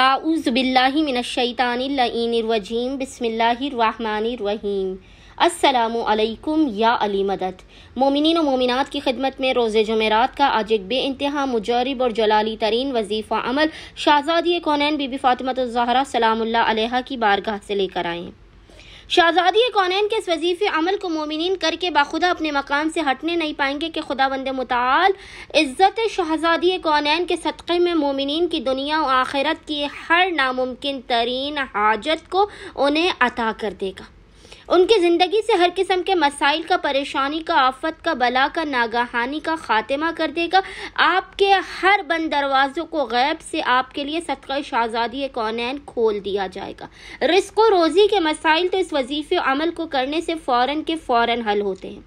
आउज़बिल्लिमिनशैतानरवजीम बसमीम असलकुम या अली मदद मोमिन व मोमिनत की खिदमत में रोज़े जमेरात का आज एक बे इंतहा मुजरब और जलाली तरीन वजीफ़ा अमल शाहजादी कौन बीबी फ़ातिमत ज़हरा सलाम की बारगाह से लेकर आएँ शहजादी कौनैन के इस वजीफ़ अमल को मोमिन करके बाखुदा अपने मकाम से हटने नहीं पाएंगे कि खुदा बंद मताल इज़्ज़त शहजादी कौनैन के सदक़े में मोमिन की दुनिया और आखिरत की हर नामुमकिन तरीन हाजत को उन्हें अता कर देगा उनकी ज़िंदगी से हर किस्म के मसाइल का परेशानी का आफत का बला का नागहानी का ख़ात्मा कर देगा आपके हर बंद दरवाज़ों को गैब से आपके लिए सदका शाहजादी कौनैन खोल दिया जाएगा रिस्क व रोज़ी के मसाइल तो इस वजीफ़े अमल को करने से फ़ौर के फ़ौर हल होते हैं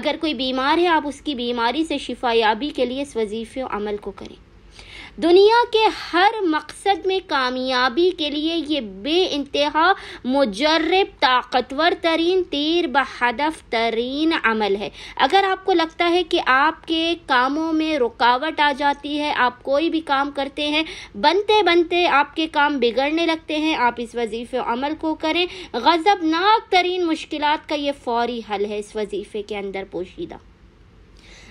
अगर कोई बीमार है आप उसकी बीमारी से शिफायाबी के लिए इस वजीफ़े अमल को करें दुनिया के हर मकसद में कामयाबी के लिए ये बे इंतहा मुजरब ताकतवर तरीन तीर बदफ़ तरीन अमल है अगर आपको लगता है कि आपके कामों में रुकावट आ जाती है आप कोई भी काम करते हैं बनते बनते आपके काम बिगड़ने लगते हैं आप इस वजीफ़े अमल को करें गज़बनाक तरीन मुश्किल का ये फौरी हल है इस वजीफ़े के अंदर पोशीदा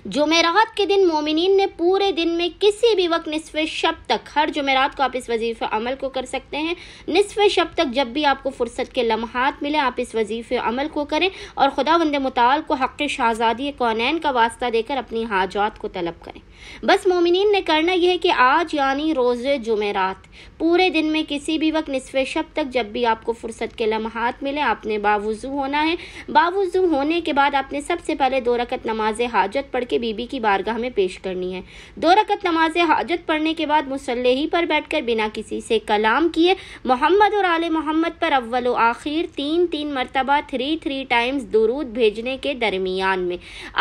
जुमेरात के दिन मोमिन ने पूरे दिन में किसी भी वक्त निसफ़ शब तक हर जुमेरात को आप इस वजीफ़ अमल को कर सकते हैं निसफ़ शब तक जब भी आपको फ़ुर्सत के लम्हात मिले आप इस वजीफ़ अमल को करें और खुदा वंद मताल को हक़ शाहजादी कौनैन का वास्ता देकर अपनी हाजात को तलब करें बस मोमिन ने करना यह है कि आज यानी रोज़ जुमेरात पूरे दिन में किसी भी वक्त निसफ़ शब तक जब भी आपको फ़ुर्सत के लम्हात मिले आपने बावजू होना है बावजू होने के बाद आपने सबसे पहले दो रकत नमाज हाजत पढ़ के बीबी की बारगाह में पेश करनी है दो रकत नमाज हाजत पढ़ने के बाद मुसल्ले ही पर बैठकर बिना किसी से कलाम किए मोहम्मद और आल मोहम्मद पर अव्वल आखिर तीन तीन मरतबा थ्री थ्री टाइम्स दरूद भेजने के दरमियान में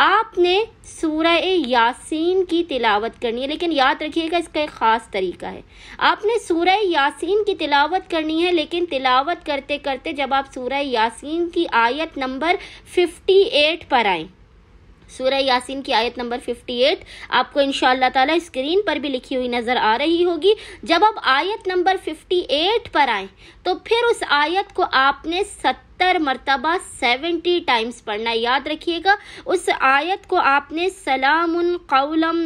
आपने सूरह यासीन की तिलावत करनी है लेकिन याद रखिएगा इसका एक ख़ास तरीका है आपने सूरह यासीन की तिलावत करनी है लेकिन तिलावत करते करते जब आप सूरह यासीन की आयत नंबर 58 पर आएँ सूर्य यासिन की आयत नंबर 58 आपको इन ताला स्क्रीन पर भी लिखी हुई नज़र आ रही होगी जब आप आयत नंबर 58 पर आए तो फिर उस आयत को आपने सत्तर सत्तर मरतबा सेवेंटी टाइम्स पढ़ना याद रखिएगा उस आयत को आपने सलाम कौलम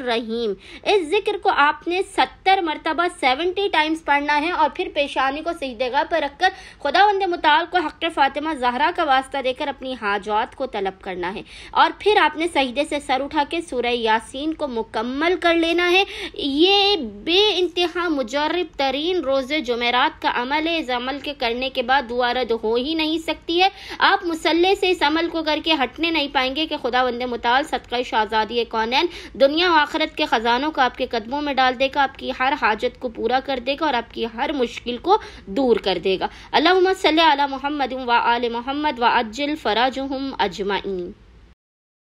रहीम इस जिक्र को आपने सत्तर मरतबा सेवेंटी टाइम्स पढ़ना है और फिर पेशानी को जगह पर रखकर खुदा वंद मताल को हक फातिमा जहरा का वास्ता देकर अपनी हाजात को तलब करना है और फिर आपने सहीदे से सर उठा के सूर्य यासिन को मुकम्मल कर लेना है ये बे इंतहा मुजरब तरीन रोज़ जमेरात का अमल है इस अमल के करने के बाद दुआ रद्द हो ही नहीं सकती है आप मुसल्ले से इस अमल को करके हटने नहीं पाएंगे कि खुदा वंद मताल सदका शाहजादी कौनैन दुनिया आखरत के ख़जानों को आपके कदमों में डाल देगा आपकी हर हाजत को पूरा कर देगा और आपकी हर मुश्किल को दूर कर देगा अल्लाह सल मोहम्मद व आल मोहम्मद व अज्जल फ़राज अजमाइन